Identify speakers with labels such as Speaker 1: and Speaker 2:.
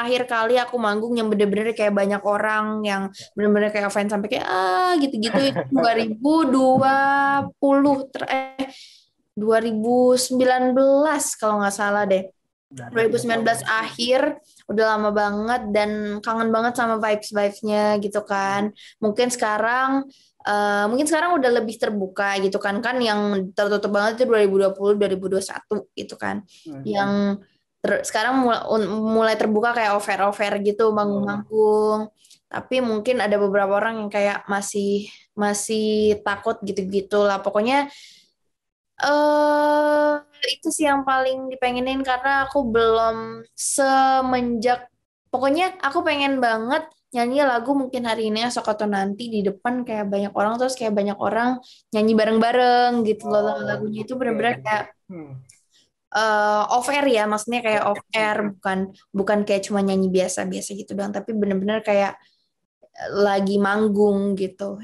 Speaker 1: akhir kali aku manggung yang bener-bener kayak banyak orang yang bener-bener kayak fans sampai kayak ah gitu-gitu 2020 ter eh 2019 kalau nggak salah deh 2019 nah, iya, iya, iya. akhir udah lama banget dan kangen banget sama vibes vibesnya gitu kan mungkin sekarang uh, mungkin sekarang udah lebih terbuka gitu kan kan yang tertutup banget itu 2020 2021 gitu kan
Speaker 2: mm -hmm. yang
Speaker 1: ter, sekarang mulai, terbuka kayak over-over gitu oh. manggung-manggung. Hmm. Tapi mungkin ada beberapa orang yang kayak masih masih takut gitu-gitu lah. Pokoknya eh uh, itu sih yang paling dipengenin karena aku belum semenjak pokoknya aku pengen banget nyanyi lagu mungkin hari ini esok atau nanti di depan kayak banyak orang terus kayak banyak orang nyanyi bareng-bareng gitu loh oh, lagunya itu bener-bener kayak hmm uh, off air ya maksudnya kayak ya, off ya, ya. air bukan bukan kayak cuma nyanyi biasa-biasa gitu doang tapi bener-bener kayak lagi manggung gitu